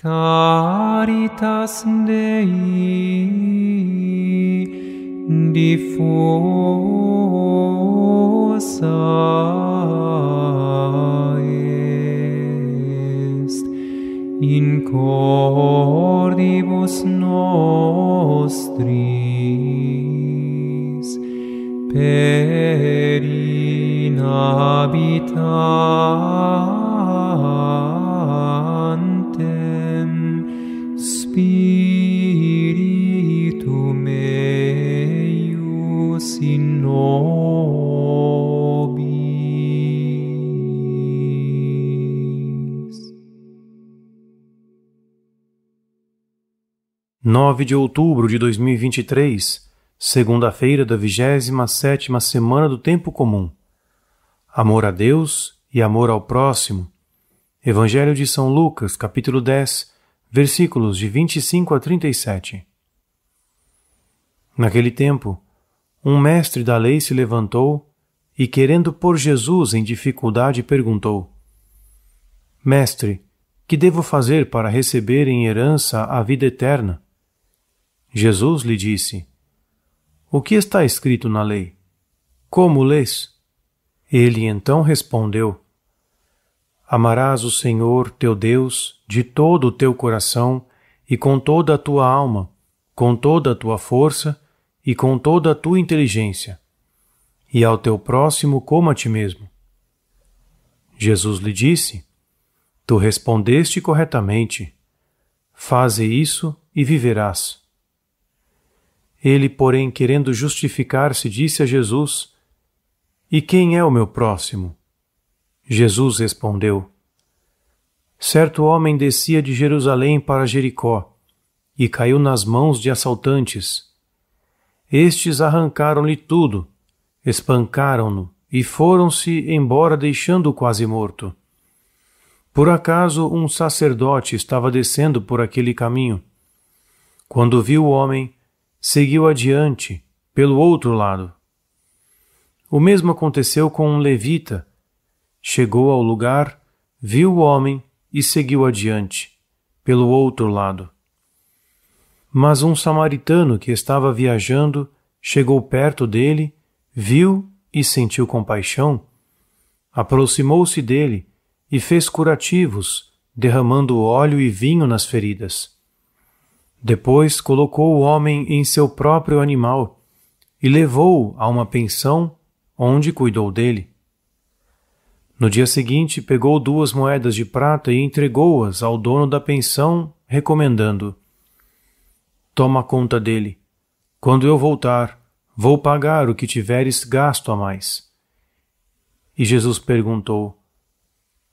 Caritas Dei diffusa est in cordibus nostris per in habitat 9 de outubro de 2023, segunda-feira da 27ª semana do tempo comum. Amor a Deus e amor ao próximo. Evangelho de São Lucas, capítulo 10, versículos de 25 a 37. Naquele tempo, um mestre da lei se levantou e, querendo pôr Jesus em dificuldade, perguntou: Mestre, que devo fazer para receber em herança a vida eterna? Jesus lhe disse: O que está escrito na lei? Como lês? Ele então respondeu: Amarás o Senhor teu Deus de todo o teu coração e com toda a tua alma, com toda a tua força e com toda a tua inteligência, e ao teu próximo como a ti mesmo. Jesus lhe disse: Tu respondeste corretamente. Faze isso e viverás. Ele, porém, querendo justificar-se, disse a Jesus: E quem é o meu próximo? Jesus respondeu: Certo homem descia de Jerusalém para Jericó e caiu nas mãos de assaltantes. Estes arrancaram-lhe tudo, espancaram-no e foram-se embora, deixando-o quase morto. Por acaso um sacerdote estava descendo por aquele caminho. Quando viu o homem, seguiu adiante, pelo outro lado. O mesmo aconteceu com um levita. Chegou ao lugar, viu o homem e seguiu adiante, pelo outro lado. Mas um samaritano que estava viajando chegou perto dele, viu e sentiu compaixão. Aproximou-se dele e fez curativos, derramando óleo e vinho nas feridas. Depois colocou o homem em seu próprio animal e levou-o a uma pensão, onde cuidou dele. No dia seguinte, pegou duas moedas de prata e entregou-as ao dono da pensão, recomendando: Toma conta dele. Quando eu voltar, vou pagar o que tiveres gasto a mais. E Jesus perguntou: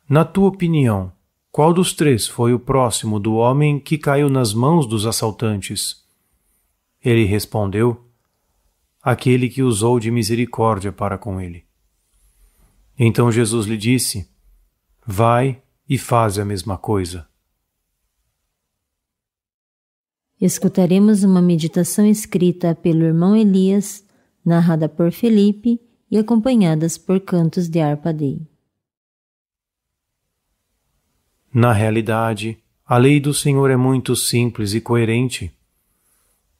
Na tua opinião, qual dos três foi o próximo do homem que caiu nas mãos dos assaltantes? Ele respondeu: Aquele que usou de misericórdia para com ele. Então Jesus lhe disse: Vai e faz a mesma coisa. Escutaremos uma meditação escrita pelo irmão Elias, narrada por Felipe e acompanhadas por cantos de Arpadei. Na realidade, a lei do Senhor é muito simples e coerente.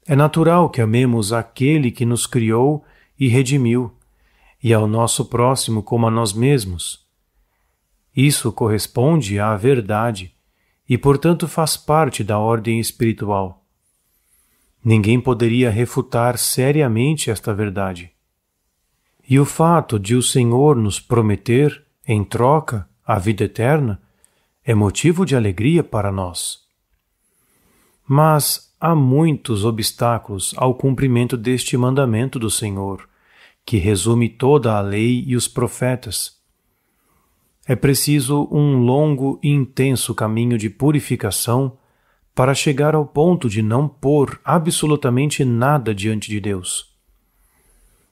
É natural que amemos aquele que nos criou e redimiu, e ao nosso próximo como a nós mesmos. Isso corresponde à verdade e, portanto, faz parte da ordem espiritual. Ninguém poderia refutar seriamente esta verdade. E o fato de o Senhor nos prometer, em troca, a vida eterna, é motivo de alegria para nós. Mas há muitos obstáculos ao cumprimento deste mandamento do Senhor, que resume toda a lei e os profetas. É preciso um longo e intenso caminho de purificação para chegar ao ponto de não pôr absolutamente nada diante de Deus.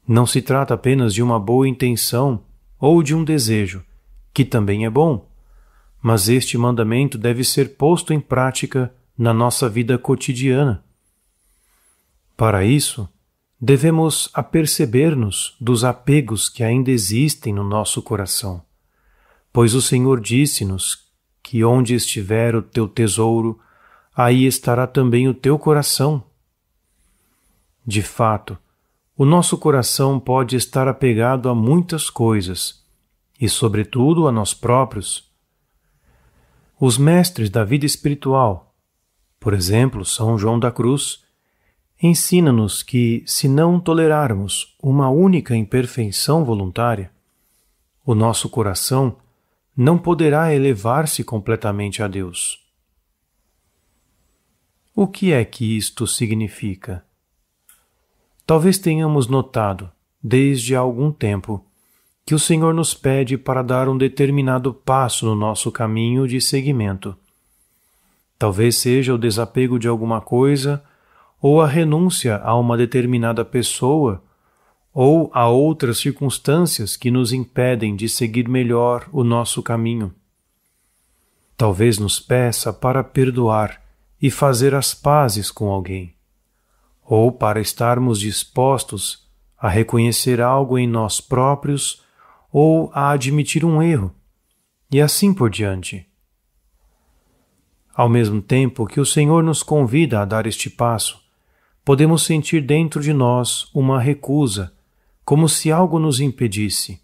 Não se trata apenas de uma boa intenção ou de um desejo, que também é bom mas este mandamento deve ser posto em prática na nossa vida cotidiana. Para isso, devemos aperceber-nos dos apegos que ainda existem no nosso coração, pois o Senhor disse-nos que onde estiver o teu tesouro, aí estará também o teu coração. De fato, o nosso coração pode estar apegado a muitas coisas, e, sobretudo, a nós próprios os mestres da vida espiritual, por exemplo, São João da Cruz, ensina-nos que, se não tolerarmos uma única imperfeição voluntária, o nosso coração não poderá elevar-se completamente a Deus. O que é que isto significa? Talvez tenhamos notado, desde há algum tempo, que o Senhor nos pede para dar um determinado passo no nosso caminho de seguimento. Talvez seja o desapego de alguma coisa, ou a renúncia a uma determinada pessoa, ou a outras circunstâncias que nos impedem de seguir melhor o nosso caminho. Talvez nos peça para perdoar e fazer as pazes com alguém, ou para estarmos dispostos a reconhecer algo em nós próprios ou a admitir um erro, e assim por diante. Ao mesmo tempo que o Senhor nos convida a dar este passo, podemos sentir dentro de nós uma recusa, como se algo nos impedisse.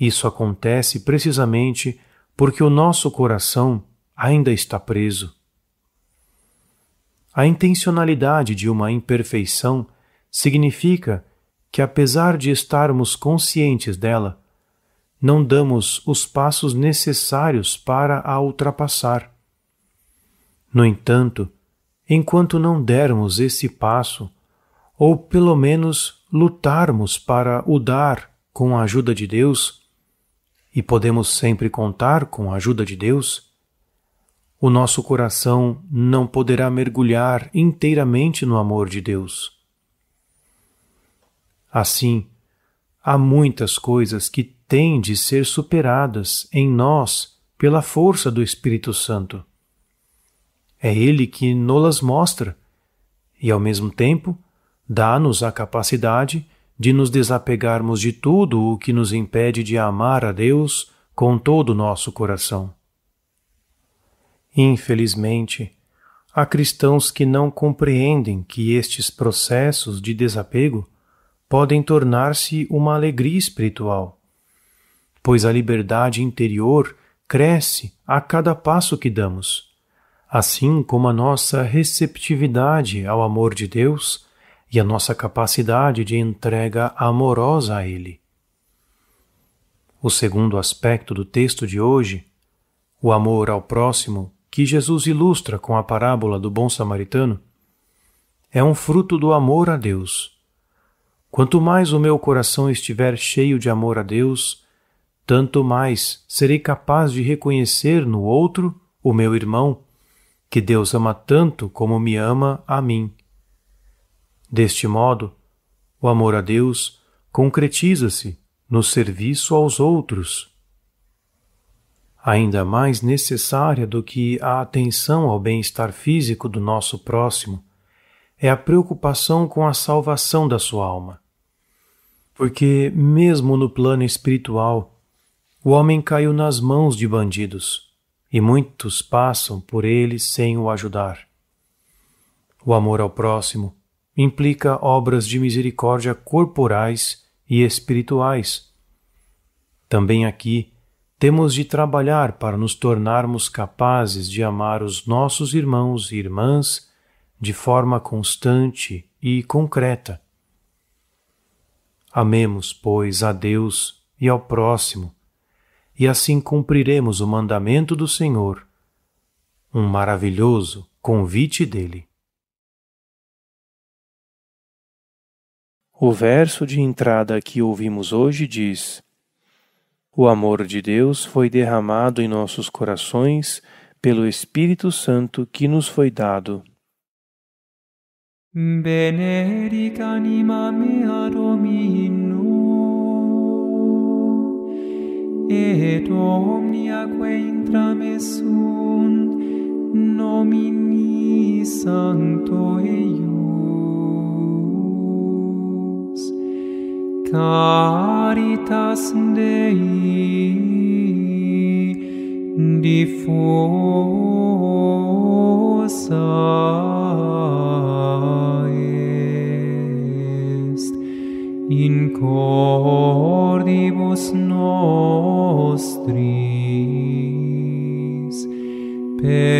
Isso acontece precisamente porque o nosso coração ainda está preso. A intencionalidade de uma imperfeição significa que, apesar de estarmos conscientes dela, não damos os passos necessários para a ultrapassar. No entanto, enquanto não dermos esse passo, ou pelo menos lutarmos para o dar com a ajuda de Deus, e podemos sempre contar com a ajuda de Deus, o nosso coração não poderá mergulhar inteiramente no amor de Deus. Assim, há muitas coisas que têm de ser superadas em nós pela força do Espírito Santo. É Ele que nolas mostra e, ao mesmo tempo, dá-nos a capacidade de nos desapegarmos de tudo o que nos impede de amar a Deus com todo o nosso coração. Infelizmente, há cristãos que não compreendem que estes processos de desapego podem tornar-se uma alegria espiritual, pois a liberdade interior cresce a cada passo que damos, assim como a nossa receptividade ao amor de Deus e a nossa capacidade de entrega amorosa a Ele. O segundo aspecto do texto de hoje, o amor ao próximo, que Jesus ilustra com a parábola do bom samaritano, é um fruto do amor a Deus Quanto mais o meu coração estiver cheio de amor a Deus, tanto mais serei capaz de reconhecer no outro, o meu irmão, que Deus ama tanto como me ama a mim. Deste modo, o amor a Deus concretiza-se no serviço aos outros. Ainda mais necessária do que a atenção ao bem-estar físico do nosso próximo é a preocupação com a salvação da sua alma porque, mesmo no plano espiritual, o homem caiu nas mãos de bandidos e muitos passam por ele sem o ajudar. O amor ao próximo implica obras de misericórdia corporais e espirituais. Também aqui temos de trabalhar para nos tornarmos capazes de amar os nossos irmãos e irmãs de forma constante e concreta, Amemos, pois, a Deus e ao próximo, e assim cumpriremos o mandamento do Senhor, um maravilhoso convite dele. O verso de entrada que ouvimos hoje diz: O amor de Deus foi derramado em nossos corações pelo Espírito Santo que nos foi dado. Veneric anima mea Domino, et omnia que intram esunt, nomini Sancto Eius, caritas Dei diffusa, in cordibus nostris per